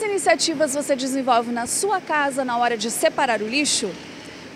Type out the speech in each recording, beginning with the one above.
Quais iniciativas você desenvolve na sua casa na hora de separar o lixo?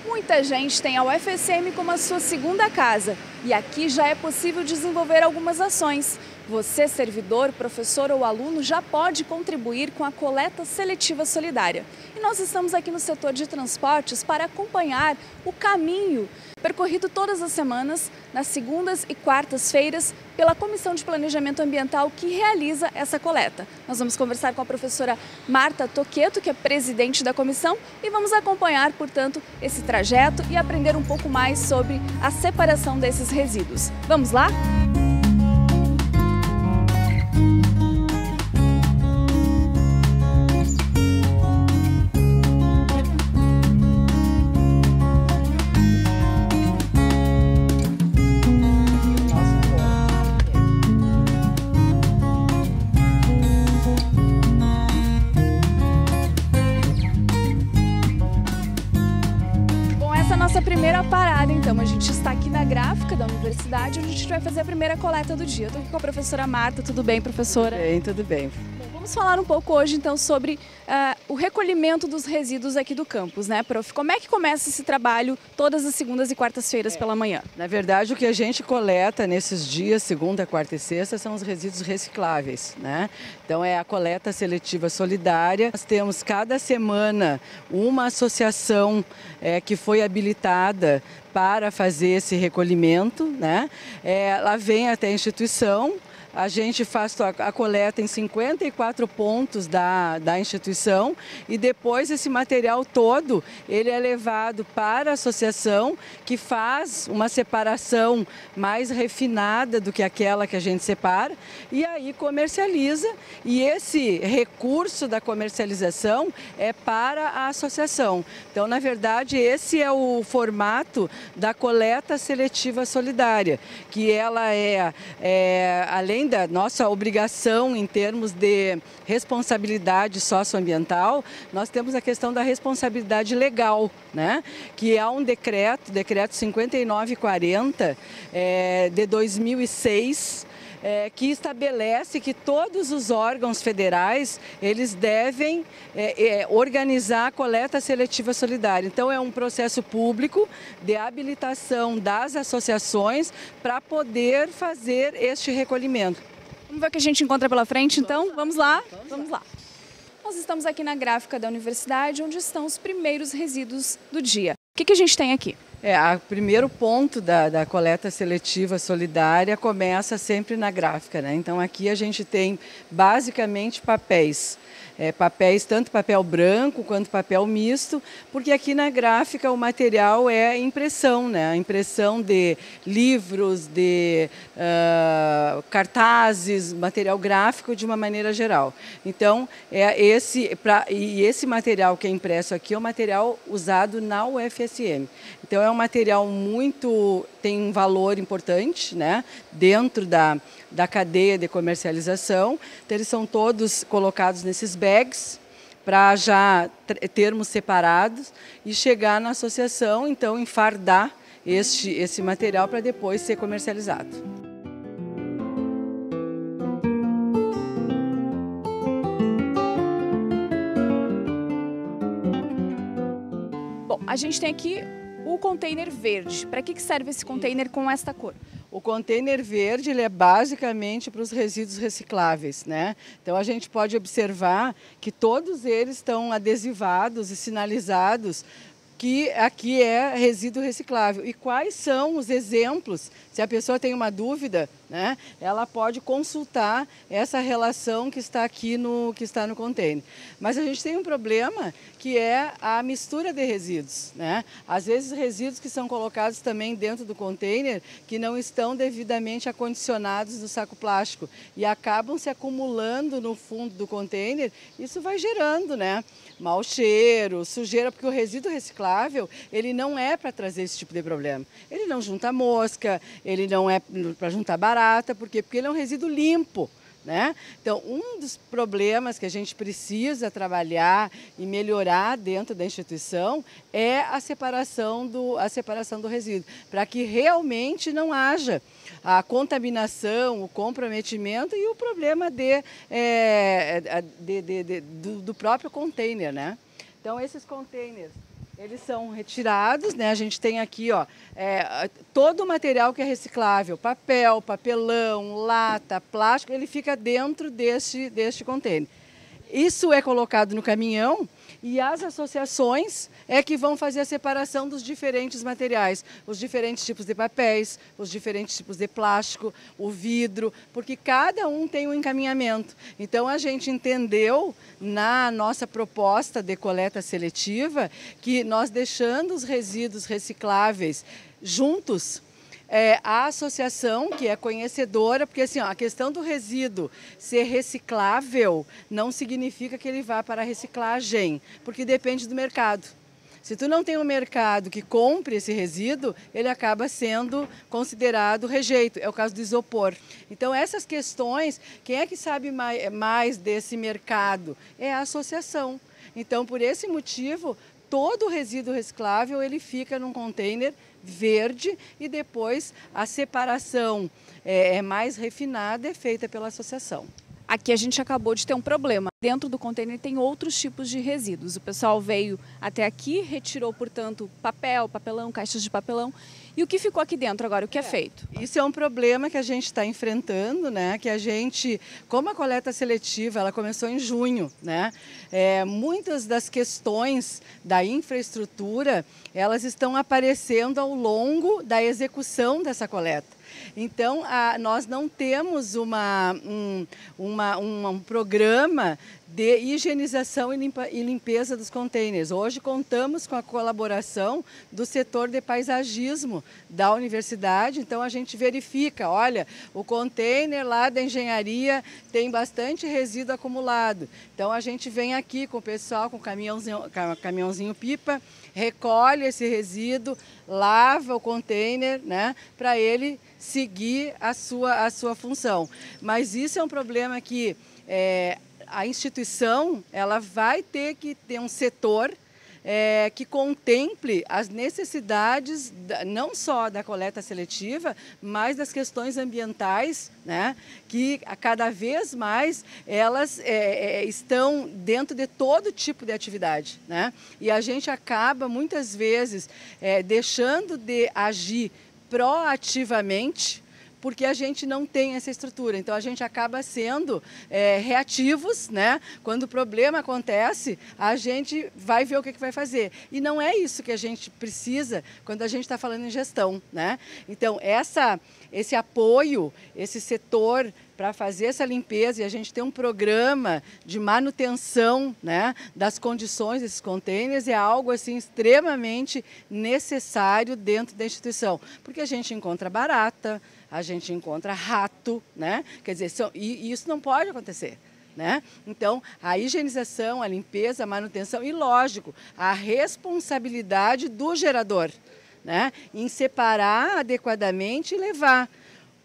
Muita gente tem a UFSM como a sua segunda casa e aqui já é possível desenvolver algumas ações. Você, servidor, professor ou aluno, já pode contribuir com a coleta seletiva solidária. E nós estamos aqui no setor de transportes para acompanhar o caminho percorrido todas as semanas, nas segundas e quartas-feiras, pela Comissão de Planejamento Ambiental que realiza essa coleta. Nós vamos conversar com a professora Marta Toqueto, que é presidente da comissão, e vamos acompanhar, portanto, esse trajeto e aprender um pouco mais sobre a separação desses resíduos. Vamos lá? Música gente vai fazer a primeira coleta do dia. Estou aqui com a professora Marta. Tudo bem, professora? Bem, tudo bem. Vamos falar um pouco hoje então sobre uh, o recolhimento dos resíduos aqui do campus, né, prof? Como é que começa esse trabalho todas as segundas e quartas-feiras é. pela manhã? Na verdade, o que a gente coleta nesses dias, segunda, quarta e sexta, são os resíduos recicláveis, né? Então é a coleta seletiva solidária. Nós temos cada semana uma associação é, que foi habilitada para fazer esse recolhimento, né? É, lá vem até a instituição, a gente faz a coleta em 54 pontos da, da instituição e depois esse material todo ele é levado para a associação que faz uma separação mais refinada do que aquela que a gente separa e aí comercializa e esse recurso da comercialização é para a associação. Então, na verdade, esse é o formato da coleta seletiva solidária, que ela é, é além ainda da nossa obrigação em termos de responsabilidade socioambiental, nós temos a questão da responsabilidade legal, né? que há um decreto, decreto 5940 é, eh, de 2006, é, que estabelece que todos os órgãos federais eles devem é, é, organizar a coleta seletiva solidária. Então é um processo público de habilitação das associações para poder fazer este recolhimento. Vamos ver o que a gente encontra pela frente, então? Vamos lá? Vamos lá. Nós estamos aqui na gráfica da universidade, onde estão os primeiros resíduos do dia. O que, que a gente tem aqui? É, o primeiro ponto da, da, coleta seletiva solidária começa sempre na gráfica, né? Então aqui a gente tem basicamente papéis. É, papéis, tanto papel branco quanto papel misto, porque aqui na gráfica o material é impressão, né? A impressão de livros, de uh, cartazes, material gráfico de uma maneira geral. Então, é esse, pra, e esse material que é impresso aqui é o material usado na UFSM. Então, é um material muito tem um valor importante, né, dentro da da cadeia de comercialização. Então, eles são todos colocados nesses bags para já termos separados e chegar na associação, então, enfardar este esse material para depois ser comercializado. Bom, a gente tem aqui container verde. Para que, serve esse container com esta cor? O container verde ele é basicamente para os resíduos recicláveis, né? Então a gente pode observar que todos eles estão adesivados e sinalizados que aqui é resíduo reciclável. E quais são os exemplos se a pessoa tem uma dúvida, né, ela pode consultar essa relação que está aqui no que está no container. Mas a gente tem um problema que é a mistura de resíduos, né? Às vezes resíduos que são colocados também dentro do container que não estão devidamente acondicionados no saco plástico e acabam se acumulando no fundo do container. Isso vai gerando, né? Mau cheiro, sujeira, porque o resíduo reciclável ele não é para trazer esse tipo de problema. Ele não junta mosca, ele não é para juntar barata, por quê? Porque ele é um resíduo limpo. Né? Então, um dos problemas que a gente precisa trabalhar e melhorar dentro da instituição é a separação do, a separação do resíduo, para que realmente não haja a contaminação, o comprometimento e o problema de, é, é de, de, do, do próprio container. Né? Então, esses containers eles são retirados, né? A gente tem aqui, ó, é, todo o material que é reciclável, papel, papelão, lata, plástico, ele fica dentro deste, deste contêiner. Isso é colocado no caminhão e as associações é que vão fazer a separação dos diferentes materiais, os diferentes tipos de papéis, os diferentes tipos de plástico, o vidro, porque cada um tem um encaminhamento. Então a gente entendeu na nossa proposta de coleta seletiva que nós deixando os resíduos recicláveis juntos, é, a associação, que é conhecedora, porque assim, ó, a questão do resíduo ser reciclável não significa que ele vá para a reciclagem, porque depende do mercado. Se tu não tem um mercado que compre esse resíduo, ele acaba sendo considerado rejeito. É o caso do isopor. Então, essas questões, quem é que sabe mais desse mercado? É a associação. Então, por esse motivo, todo resíduo reciclável ele fica num container verde e depois a separação é, é, mais refinada é feita pela associação. Aqui a gente acabou de ter um problema. Dentro do container tem outros tipos de resíduos. O pessoal veio até aqui, retirou, portanto, papel, papelão, caixas de papelão e o que ficou aqui dentro agora? O que é, é feito? Isso é um problema que a gente está enfrentando, né? Que a gente, como a coleta seletiva, ela começou em junho, né? É, muitas das questões da infraestrutura, elas estão aparecendo ao longo da execução dessa coleta. Então, a, nós não temos uma, um, uma, um, um programa de higienização e, limpeza dos contêineres. Hoje contamos com a colaboração do setor de paisagismo da universidade, então a gente verifica, olha, o contêiner lá da engenharia tem bastante resíduo acumulado. Então a gente vem aqui com o pessoal, com o caminhãozinho, caminhãozinho pipa, recolhe esse resíduo, lava o contêiner, né, para ele seguir a sua, a sua função. Mas isso é um problema que... É, a instituição ela vai ter que ter um setor é, que contemple as necessidades da, não só da coleta seletiva, mas das questões ambientais, né, que cada vez mais elas é, é, estão dentro de todo tipo de atividade. Né? E a gente acaba, muitas vezes, é, deixando de agir proativamente porque a gente não tem essa estrutura. Então a gente acaba sendo é, reativos, né? Quando o problema acontece, a gente vai ver o que, que vai fazer. E não é isso que a gente precisa quando a gente está falando em gestão, né? Então essa, esse apoio, esse setor para fazer essa limpeza e a gente tem um programa de manutenção né, das condições desses contêineres é algo assim extremamente necessário dentro da instituição, porque a gente encontra barata, a gente encontra rato, né? Quer dizer, são, e, e isso não pode acontecer. Né? Então, a higienização, a limpeza, a manutenção e, lógico, a responsabilidade do gerador né? em separar adequadamente e levar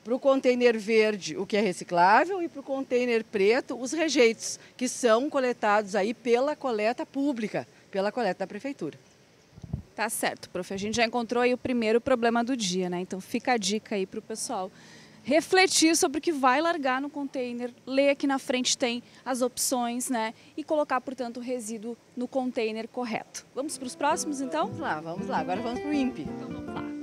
para o container verde o que é reciclável e para o container preto os rejeitos, que são coletados aí pela coleta pública, pela coleta da prefeitura. Tá certo, prof. A gente já encontrou aí o primeiro problema do dia, né? Então fica a dica aí para o pessoal refletir sobre o que vai largar no container, ler aqui na frente tem as opções, né? E colocar, portanto, o resíduo no container correto. Vamos para os próximos, então? Vamos lá, vamos lá. Agora vamos para o INPE. Então vamos lá.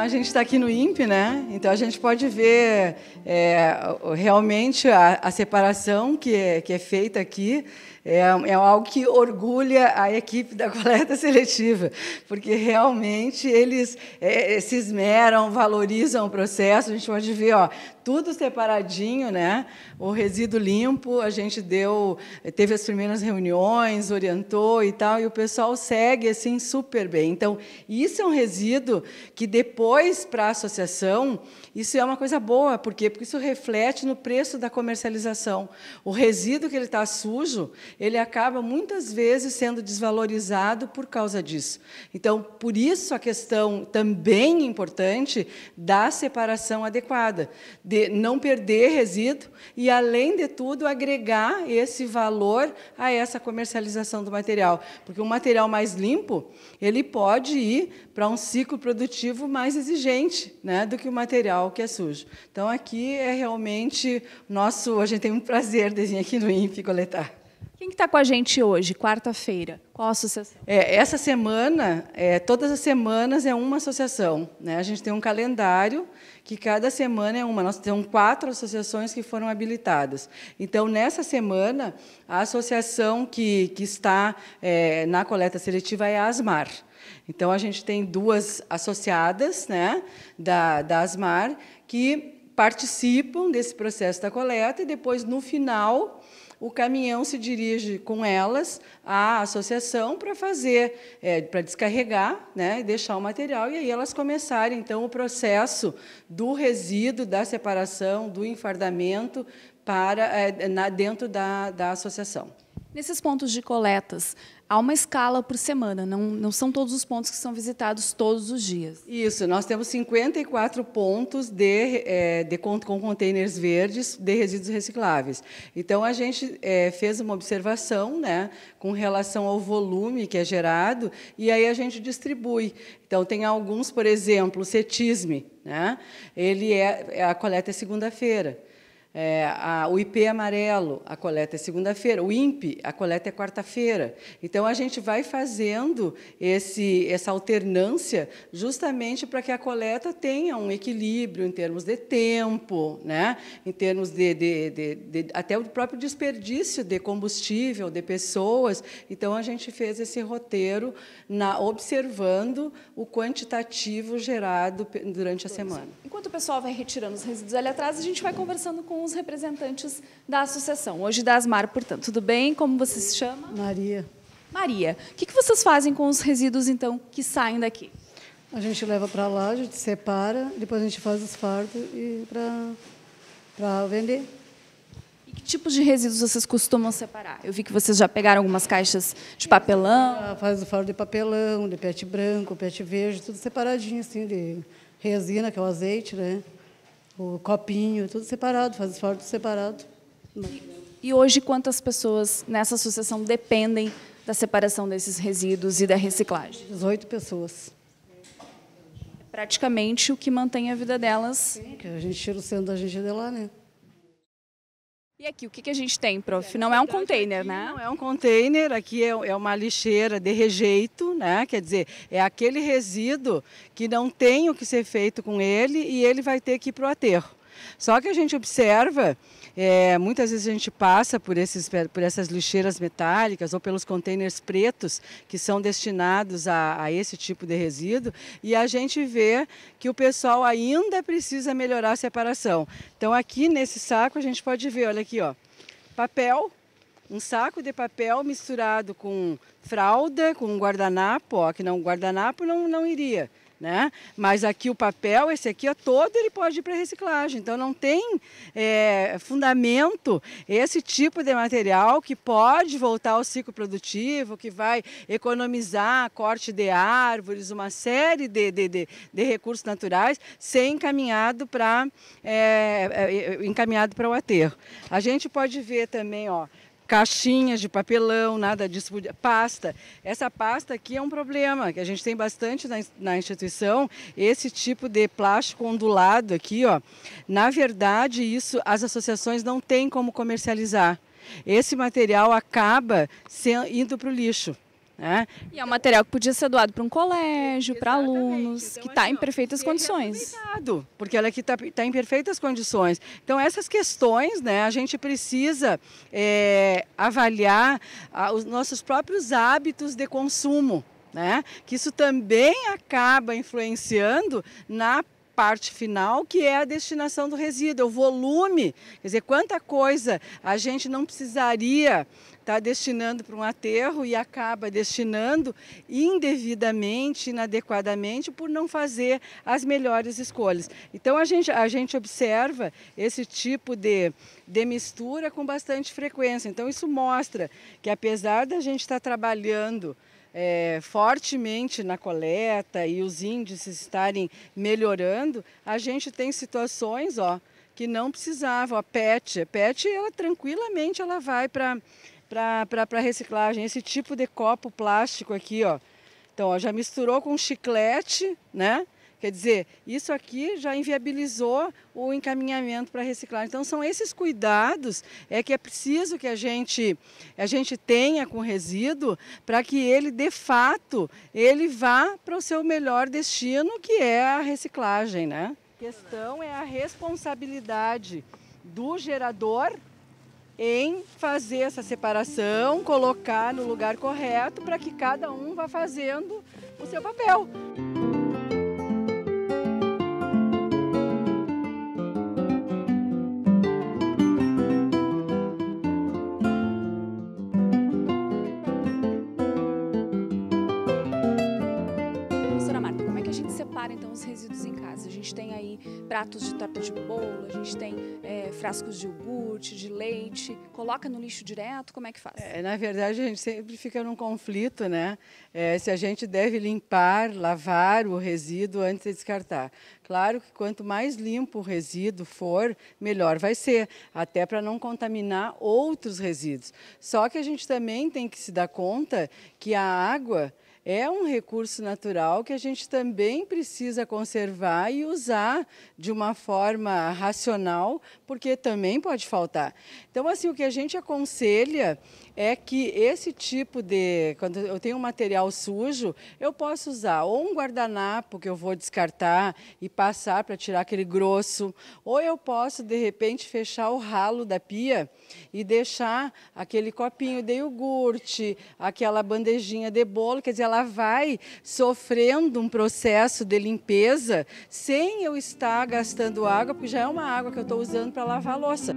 a gente está aqui no INPE, né? Então a gente pode ver é, realmente a, a separação que é, que é feita aqui é, é algo que orgulha a equipe da coleta seletiva, porque realmente eles é, é, se esmeram, valorizam o processo. A gente pode ver, ó, tudo separadinho, né? O resíduo limpo, a gente deu, teve as primeiras reuniões, orientou e tal, e o pessoal segue assim super bem. Então, isso é um resíduo que depois para a associação isso é uma coisa boa, por quê? Porque isso reflete no preço da comercialização. O resíduo que ele está sujo, ele acaba muitas vezes sendo desvalorizado por causa disso. Então, por isso a questão também importante da separação adequada, de não perder resíduo e, além de tudo, agregar esse valor a essa comercialização do material. Porque um material mais limpo, ele pode ir para um ciclo produtivo mais exigente né, do que o material o que é sujo. Então, aqui é realmente nosso. A gente tem um prazer de vir aqui no INPE coletar. Quem está que tá com a gente hoje, quarta-feira? Qual associação? É, essa semana, é, todas as semanas é uma associação. Né? A gente tem um calendário que cada semana é uma. Nós temos quatro associações que foram habilitadas. Então, nessa semana, a associação que, que está é, na coleta seletiva é a ASMAR. Então, a gente tem duas associadas né, da, da ASMAR que participam desse processo da coleta e depois, no final, o caminhão se dirige com elas à associação para fazer, é, para descarregar, né, deixar o material e aí elas começarem então o processo do resíduo, da separação, do enfardamento para é, na, dentro da, da associação. Nesses pontos de coletas, há uma escala por semana, não, não são todos os pontos que são visitados todos os dias. Isso, nós temos 54 pontos de, é, de com containers verdes de resíduos recicláveis. Então, a gente é, fez uma observação né, com relação ao volume que é gerado e aí a gente distribui. Então, tem alguns, por exemplo, o cetisme, né, ele é, a coleta é segunda-feira. É, a, o IP é amarelo, a coleta é segunda-feira, o INPE, a coleta é quarta-feira. Então, a gente vai fazendo esse, essa alternância justamente para que a coleta tenha um equilíbrio em termos de tempo, né? em termos de, de, de, de até o próprio desperdício de combustível, de pessoas. Então, a gente fez esse roteiro na, observando o quantitativo gerado durante a semana. Enquanto o pessoal vai retirando os resíduos ali atrás, a gente vai conversando com com os representantes da associação, hoje da Asmar, portanto. Tudo bem? Como você se chama? Maria. Maria, o que, vocês fazem com os resíduos, então, que saem daqui? A gente leva para lá, a gente separa, depois a gente faz os fardos e para vender. E que tipos de resíduos vocês costumam separar? Eu vi que vocês já pegaram algumas caixas de papelão. Ah, faz o fardo de papelão, de pet branco, pet verde, tudo separadinho, assim, de resina, que é o azeite, né? o copinho, tudo separado, faz fora tudo separado. E, e hoje quantas pessoas nessa associação dependem da separação desses resíduos e da reciclagem? 18 pessoas. É praticamente o que mantém a vida delas. Sim, que a gente tira o centro da gente de lá, né? E aqui, o que, que a gente tem, prof? Não é um então, container, né? Não é um container, aqui é, é uma lixeira de rejeito, né? Quer dizer, é aquele resíduo que não tem o que ser feito com ele e ele vai ter que ir para o aterro. Só que a gente observa é, muitas vezes a gente passa por, esses, por essas lixeiras metálicas ou pelos contêineres pretos que são destinados a, a esse tipo de resíduo e a gente vê que o pessoal ainda precisa melhorar a separação. Então aqui nesse saco a gente pode ver, olha aqui, ó, papel, um saco de papel misturado com fralda, com guardanapo, ó, que não, guardanapo não, não iria. Né? Mas aqui o papel, esse aqui é todo, ele pode ir para reciclagem. Então não tem é, fundamento esse tipo de material que pode voltar ao ciclo produtivo, que vai economizar corte de árvores, uma série de, de, de, de recursos naturais, ser encaminhado para é, é, é, encaminhado para o aterro. A gente pode ver também, ó, caixinhas de papelão, nada disso, pasta. Essa pasta aqui é um problema, que a gente tem bastante na, na, instituição, esse tipo de plástico ondulado aqui, ó. Na verdade, isso as associações não têm como comercializar. Esse material acaba sendo, indo para o lixo. Né? E é um material que podia ser doado para um colégio, para alunos, então, que está assim, tá em perfeitas é condições. É porque ela aqui está tá em perfeitas condições. Então, essas questões, né, a gente precisa é, avaliar a, ah, os nossos próprios hábitos de consumo, né? que isso também acaba influenciando na parte final, que é a destinação do resíduo, o volume. Quer dizer, quanta coisa a gente não precisaria está destinando para um aterro e acaba destinando indevidamente, inadequadamente, por não fazer as melhores escolhas. Então a gente, a gente observa esse tipo de, de mistura com bastante frequência. Então isso mostra que apesar da gente estar tá trabalhando é, fortemente na coleta e os índices estarem melhorando, a gente tem situações, ó, que não precisava. A PET, a PET, ela tranquilamente ela vai para para reciclagem. Esse tipo de copo plástico aqui, ó. Então, ó, já misturou com chiclete, né? Quer dizer, isso aqui já inviabilizou o encaminhamento para reciclagem. Então, são esses cuidados é que é preciso que a gente, a gente tenha com o resíduo para que ele, de fato, ele vá para o seu melhor destino, que é a reciclagem. Né? A questão é a responsabilidade do gerador em fazer essa separação, colocar no lugar correto para que cada um vá fazendo o seu papel. pratos de torta de bolo, a gente tem é, frascos de iogurte, de leite, coloca no lixo direto, como é que faz? É, na verdade, a gente sempre fica num conflito, né? É, se a gente deve limpar, lavar o resíduo antes de descartar. Claro que quanto mais limpo o resíduo for, melhor vai ser, até para não contaminar outros resíduos. Só que a gente também tem que se dar conta que a água é um recurso natural que a gente também precisa conservar e usar de uma forma racional, porque também pode faltar. Então, assim, o que a gente aconselha é que esse tipo de. Quando eu tenho um material sujo, eu posso usar ou um guardanapo que eu vou descartar e passar para tirar aquele grosso, ou eu posso, de repente, fechar o ralo da pia e deixar aquele copinho de iogurte, aquela bandejinha de bolo, quer dizer, ela vai sofrendo um processo de limpeza sem eu estar gastando água, porque já é uma água que eu estou usando para lavar a louça.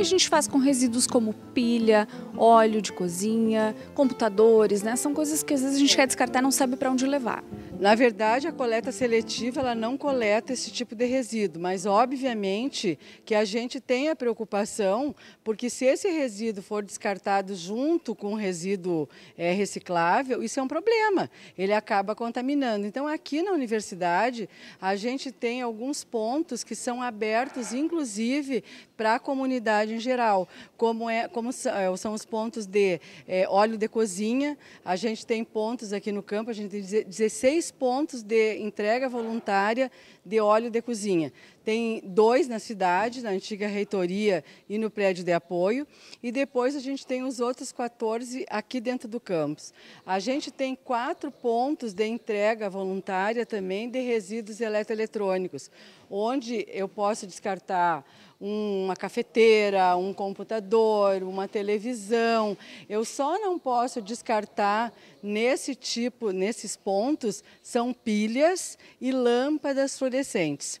que a gente faz com resíduos como pilha, óleo de cozinha, computadores, né? São coisas que às vezes a gente quer descartar e não sabe para onde levar. Na verdade, a coleta seletiva ela não coleta esse tipo de resíduo, mas obviamente que a gente tem a preocupação, porque se esse resíduo for descartado junto com o resíduo é, reciclável, isso é um problema. Ele acaba contaminando. Então, aqui na universidade, a gente tem alguns pontos que são abertos, inclusive, para a comunidade em geral, como, é, como é, são os pontos de é, óleo de cozinha. A gente tem pontos aqui no campo, a gente tem 16 pontos de entrega voluntária de óleo de cozinha. Tem dois na cidade, na antiga reitoria e no prédio de apoio, e depois a gente tem os outros 14 aqui dentro do campus. A gente tem quatro pontos de entrega voluntária também de resíduos eletroeletrônicos, onde eu posso descartar uma cafeteira, um computador, uma televisão. Eu só não posso descartar nesse tipo, nesses pontos, são pilhas e lâmpadas fluorescentes.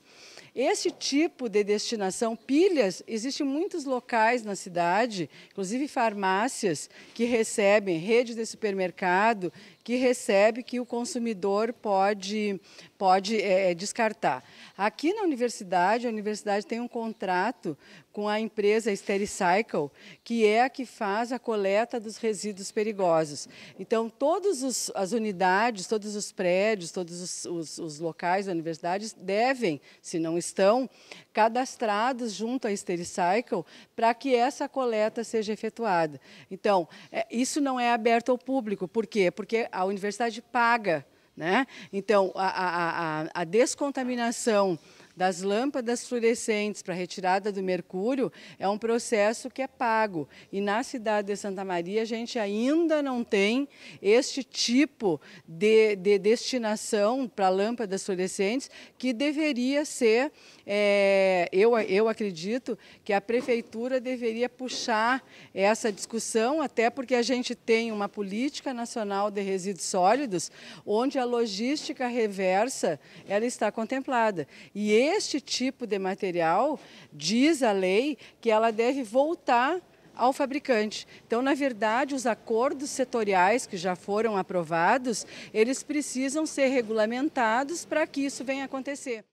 Esse tipo de destinação, pilhas, existem muitos locais na cidade, inclusive farmácias que recebem, redes de supermercado que recebe que o consumidor pode, pode é, descartar. Aqui na universidade, a universidade tem um contrato com a empresa Stericycle, que é a que faz a coleta dos resíduos perigosos. Então, todas as unidades, todos os prédios, todos os, os, os locais da universidade devem, se não estão, cadastrados junto à Stericycle para que essa coleta seja efetuada. Então, é, isso não é aberto ao público. Por quê? Porque a universidade paga. Né? Então, a, a, a, a descontaminação das lâmpadas fluorescentes para retirada do mercúrio é um processo que é pago. E na cidade de Santa Maria, a gente ainda não tem este tipo de, de destinação para lâmpadas fluorescentes que deveria ser, é, eu, eu acredito, que a prefeitura deveria puxar essa discussão, até porque a gente tem uma política nacional de resíduos sólidos, onde a logística reversa ela está contemplada. E este tipo de material, diz a lei, que ela deve voltar ao fabricante. Então, na verdade, os acordos setoriais que já foram aprovados, eles precisam ser regulamentados para que isso venha a acontecer.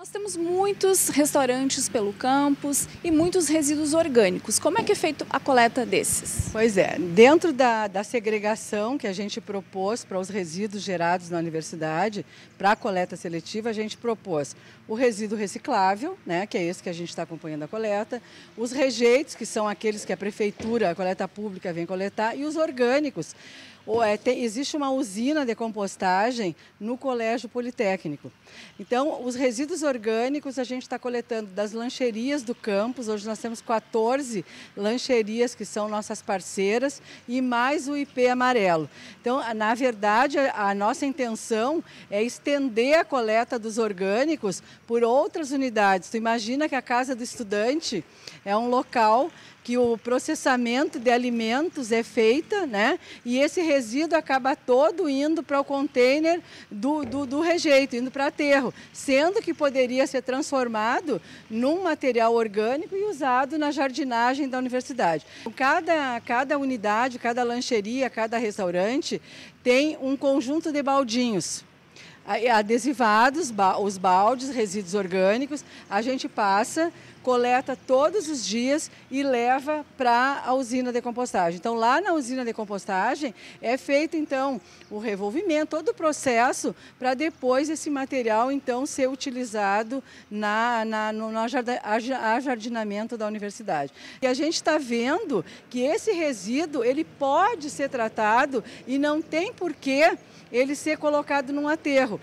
Nós temos muitos restaurantes pelo campus e muitos resíduos orgânicos. Como é que é feito a coleta desses? Pois é, dentro da, da segregação que a gente propôs para os resíduos gerados na universidade, para a coleta seletiva, a gente propôs o resíduo reciclável, né, que é esse que a gente está acompanhando a coleta, os rejeitos, que são aqueles que a prefeitura, a coleta pública vem coletar, e os orgânicos é, tem, existe uma usina de compostagem no Colégio Politécnico. Então, os resíduos orgânicos a gente está coletando das lancherias do campus. Hoje nós temos 14 lancherias que são nossas parceiras e mais o IP amarelo. Então, na verdade, a, a nossa intenção é estender a coleta dos orgânicos por outras unidades. Tu imagina que a Casa do Estudante é um local que o processamento de alimentos é feita, né? E esse resíduo acaba todo indo para o container do, do, do rejeito, indo para aterro, sendo que poderia ser transformado num material orgânico e usado na jardinagem da universidade. Então, cada, cada unidade, cada lancheria, cada restaurante tem um conjunto de baldinhos adesivados, os baldes, resíduos orgânicos, a gente passa, coleta todos os dias e leva para a usina de compostagem. Então, lá na usina de compostagem é feito então o revolvimento, todo o processo para depois esse material então ser utilizado na, na no, no ajardinamento da universidade. E a gente está vendo que esse resíduo ele pode ser tratado e não tem porquê ele ser colocado num aterro.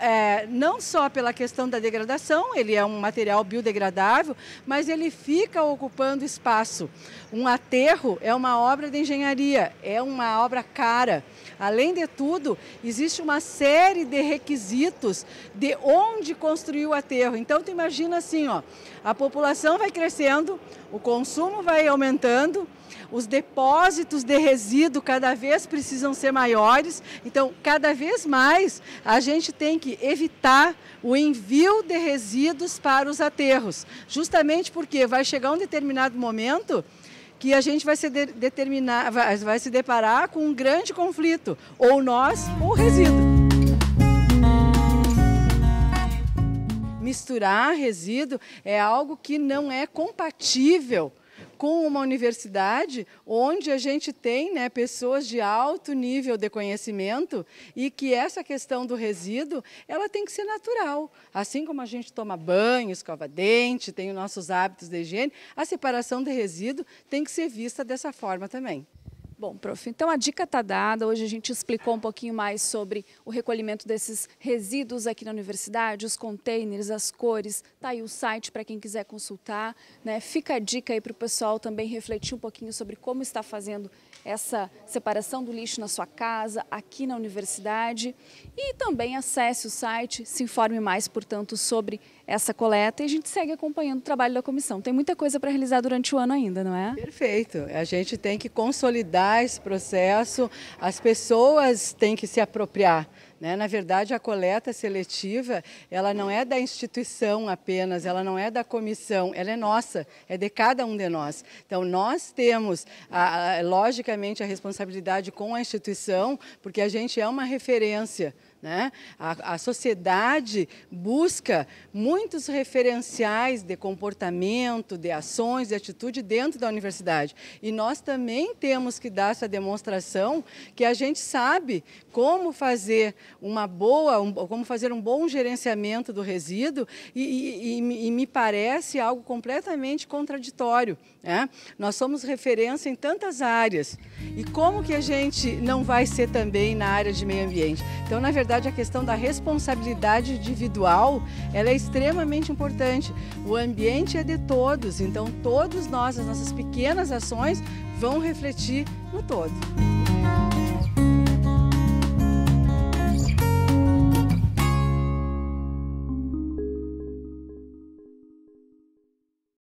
É, não só pela questão da degradação, ele é um material biodegradável, mas ele fica ocupando espaço. Um aterro é uma obra de engenharia, é uma obra cara. Além de tudo, existe uma série de requisitos de onde construir o aterro. Então, tu imagina assim, ó, a população vai crescendo, o consumo vai aumentando, os depósitos de resíduo cada vez precisam ser maiores, então, cada vez mais a gente tem que evitar o envio de resíduos para os aterros, justamente porque vai chegar um determinado momento que a gente vai se, de determinar, vai, vai se deparar com um grande conflito, ou nós ou o resíduo. Misturar resíduo é algo que não é compatível com uma universidade onde a gente tem né, pessoas de alto nível de conhecimento e que essa questão do resíduo ela tem que ser natural. Assim como a gente toma banho, escova dente, tem os nossos hábitos de higiene, a separação de resíduo tem que ser vista dessa forma também. Bom, prof, então a dica está dada. Hoje a gente explicou um pouquinho mais sobre o recolhimento desses resíduos aqui na universidade, os containers, as cores. Está aí o site para quem quiser consultar. Né? Fica a dica aí para o pessoal também refletir um pouquinho sobre como está fazendo essa separação do lixo na sua casa, aqui na universidade. E também acesse o site, se informe mais, portanto, sobre essa coleta e a gente segue acompanhando o trabalho da comissão. Tem muita coisa para realizar durante o ano ainda, não é? Perfeito. A gente tem que consolidar acelerar esse processo, as pessoas têm que se apropriar. Né? Na verdade, a coleta seletiva, ela não é da instituição apenas, ela não é da comissão, ela é nossa, é de cada um de nós. Então, nós temos, a, a, logicamente, a responsabilidade com a instituição, porque a gente é uma referência né? A, a, sociedade busca muitos referenciais de comportamento, de ações, de atitude dentro da universidade. E nós também temos que dar essa demonstração que a gente sabe como fazer uma boa, um, como fazer um bom gerenciamento do resíduo e, e, e me parece algo completamente contraditório. Né? Nós somos referência em tantas áreas. E como que a gente não vai ser também na área de meio ambiente? Então, na verdade, verdade, a questão da responsabilidade individual, ela é extremamente importante. O ambiente é de todos, então todos nós, as nossas pequenas ações vão refletir no todo.